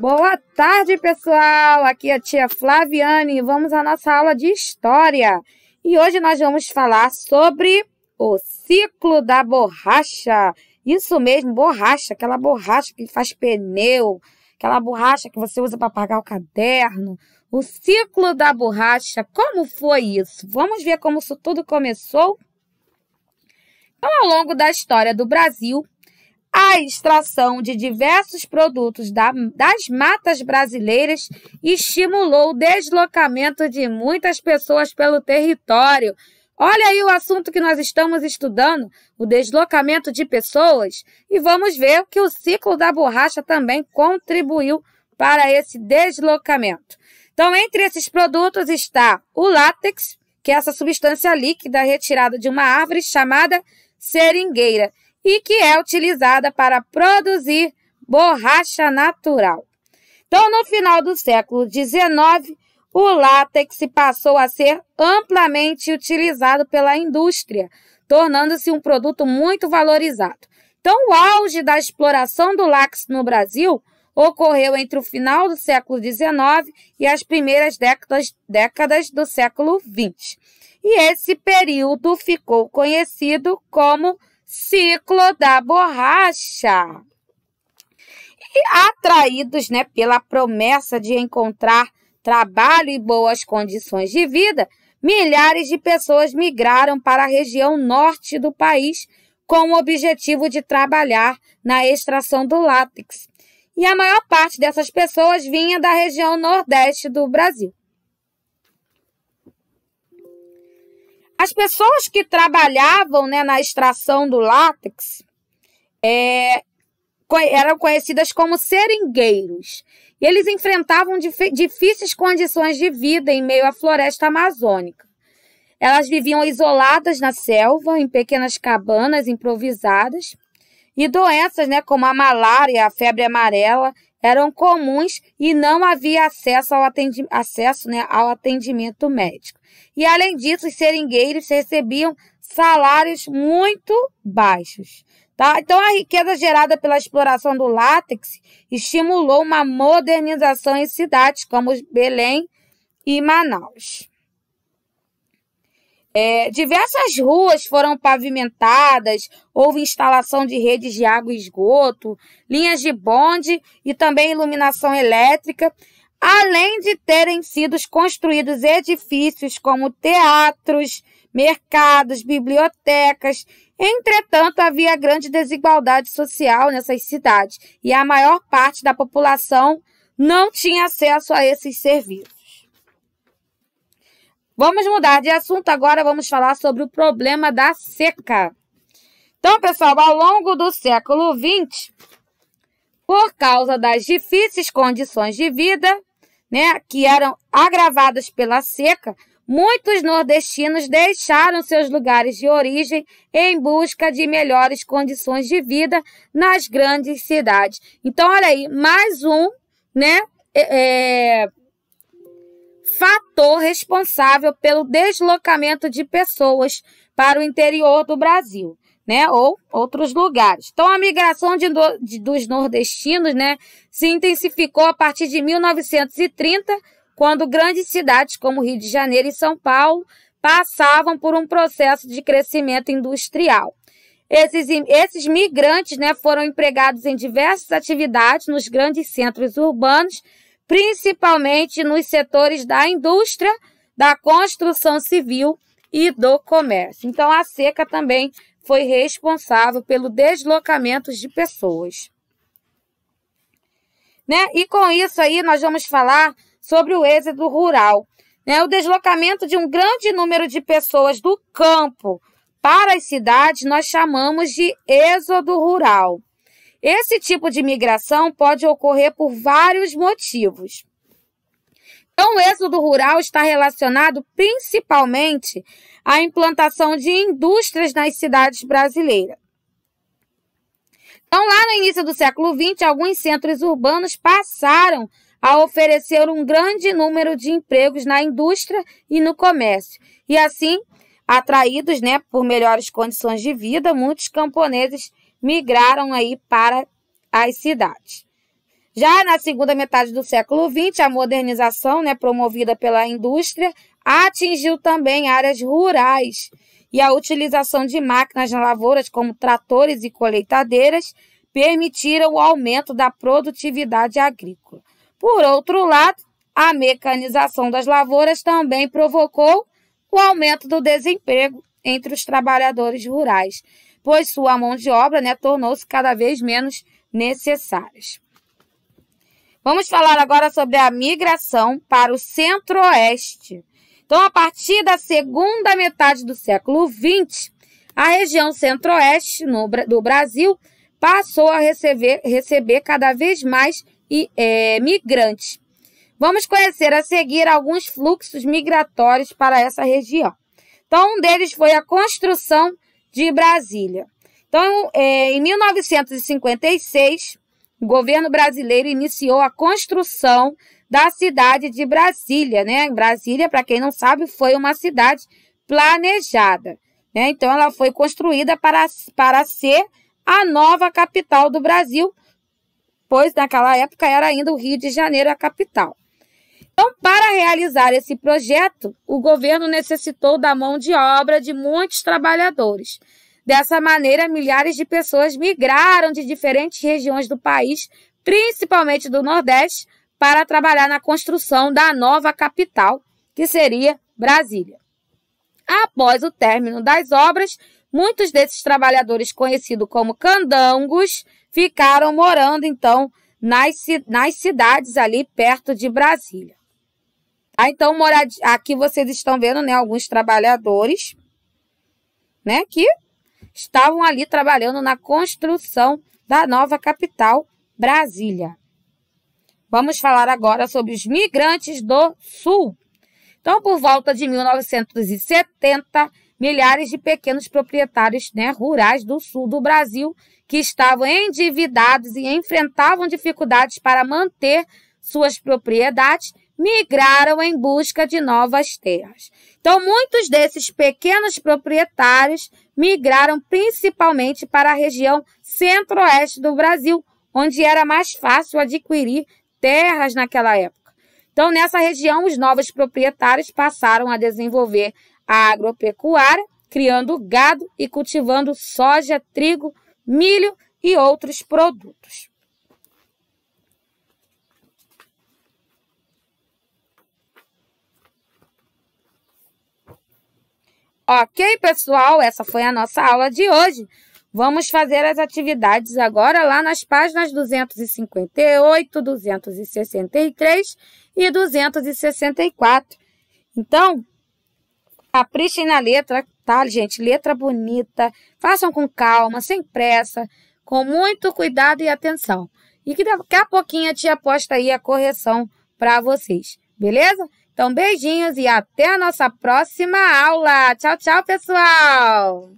Boa tarde, pessoal! Aqui é a tia Flaviane e vamos à nossa aula de História. E hoje nós vamos falar sobre o ciclo da borracha. Isso mesmo, borracha, aquela borracha que faz pneu, aquela borracha que você usa para pagar o caderno. O ciclo da borracha, como foi isso? Vamos ver como isso tudo começou? Então, ao longo da história do Brasil, a extração de diversos produtos da, das matas brasileiras estimulou o deslocamento de muitas pessoas pelo território. Olha aí o assunto que nós estamos estudando, o deslocamento de pessoas, e vamos ver que o ciclo da borracha também contribuiu para esse deslocamento. Então, entre esses produtos está o látex, que é essa substância líquida retirada de uma árvore chamada seringueira e que é utilizada para produzir borracha natural. Então, no final do século XIX, o látex passou a ser amplamente utilizado pela indústria, tornando-se um produto muito valorizado. Então, o auge da exploração do látex no Brasil ocorreu entre o final do século XIX e as primeiras décadas, décadas do século XX. E esse período ficou conhecido como ciclo da borracha. E atraídos né, pela promessa de encontrar trabalho e boas condições de vida, milhares de pessoas migraram para a região norte do país com o objetivo de trabalhar na extração do látex. E a maior parte dessas pessoas vinha da região nordeste do Brasil. As pessoas que trabalhavam né, na extração do látex é, eram conhecidas como seringueiros. E eles enfrentavam dif difíceis condições de vida em meio à floresta amazônica. Elas viviam isoladas na selva, em pequenas cabanas improvisadas, e doenças né, como a malária, a febre amarela, eram comuns e não havia acesso ao, atendi acesso, né, ao atendimento médico. E além disso, os seringueiros recebiam salários muito baixos. Tá? Então, a riqueza gerada pela exploração do látex estimulou uma modernização em cidades como Belém e Manaus. É, diversas ruas foram pavimentadas, houve instalação de redes de água e esgoto, linhas de bonde e também iluminação elétrica além de terem sido construídos edifícios como teatros, mercados, bibliotecas. Entretanto, havia grande desigualdade social nessas cidades e a maior parte da população não tinha acesso a esses serviços. Vamos mudar de assunto agora, vamos falar sobre o problema da seca. Então, pessoal, ao longo do século XX, por causa das difíceis condições de vida, né, que eram agravadas pela seca, muitos nordestinos deixaram seus lugares de origem em busca de melhores condições de vida nas grandes cidades. Então, olha aí, mais um, né? É, é fator responsável pelo deslocamento de pessoas para o interior do Brasil né, ou outros lugares. Então, a migração de, de, dos nordestinos, né, se intensificou a partir de 1930, quando grandes cidades como Rio de Janeiro e São Paulo passavam por um processo de crescimento industrial. Esses, esses migrantes né, foram empregados em diversas atividades nos grandes centros urbanos, principalmente nos setores da indústria, da construção civil e do comércio. Então, a seca também foi responsável pelo deslocamento de pessoas. Né? E com isso aí nós vamos falar sobre o êxodo rural, né? O deslocamento de um grande número de pessoas do campo para as cidades nós chamamos de êxodo rural. Esse tipo de migração pode ocorrer por vários motivos. Então, o êxodo rural está relacionado principalmente à implantação de indústrias nas cidades brasileiras. Então, lá no início do século XX, alguns centros urbanos passaram a oferecer um grande número de empregos na indústria e no comércio. E assim, atraídos né, por melhores condições de vida, muitos camponeses migraram aí para as cidades. Já na segunda metade do século XX, a modernização, né, promovida pela indústria, atingiu também áreas rurais e a utilização de máquinas na lavouras, como tratores e colheitadeiras, permitiram o aumento da produtividade agrícola. Por outro lado, a mecanização das lavouras também provocou o aumento do desemprego entre os trabalhadores rurais, pois sua mão de obra né, tornou-se cada vez menos necessária. Vamos falar agora sobre a migração para o centro-oeste. Então, a partir da segunda metade do século XX, a região centro-oeste do Brasil passou a receber, receber cada vez mais é, migrantes. Vamos conhecer a seguir alguns fluxos migratórios para essa região. Então, um deles foi a construção de Brasília. Então, é, em 1956, o governo brasileiro iniciou a construção da cidade de Brasília, né? Brasília, para quem não sabe, foi uma cidade planejada, né? Então ela foi construída para, para ser a nova capital do Brasil, pois naquela época era ainda o Rio de Janeiro a capital. Então, para realizar esse projeto, o governo necessitou da mão de obra de muitos trabalhadores. Dessa maneira, milhares de pessoas migraram de diferentes regiões do país, principalmente do Nordeste, para trabalhar na construção da nova capital, que seria Brasília. Após o término das obras, muitos desses trabalhadores conhecidos como candangos ficaram morando então nas, nas cidades ali perto de Brasília. Ah, então, morad... aqui vocês estão vendo né, alguns trabalhadores né, que estavam ali trabalhando na construção da nova capital, Brasília. Vamos falar agora sobre os migrantes do Sul. Então, por volta de 1970, milhares de pequenos proprietários né, rurais do sul do Brasil que estavam endividados e enfrentavam dificuldades para manter suas propriedades migraram em busca de novas terras. Então, muitos desses pequenos proprietários migraram principalmente para a região centro-oeste do Brasil, onde era mais fácil adquirir terras naquela época. Então, nessa região, os novos proprietários passaram a desenvolver a agropecuária, criando gado e cultivando soja, trigo, milho e outros produtos. Ok, pessoal? Essa foi a nossa aula de hoje. Vamos fazer as atividades agora lá nas páginas 258, 263 e 264. Então, caprichem na letra, tá, gente? Letra bonita. Façam com calma, sem pressa, com muito cuidado e atenção. E que daqui a pouquinho a tia posta aí a correção para vocês, beleza? Então, beijinhos e até a nossa próxima aula. Tchau, tchau, pessoal!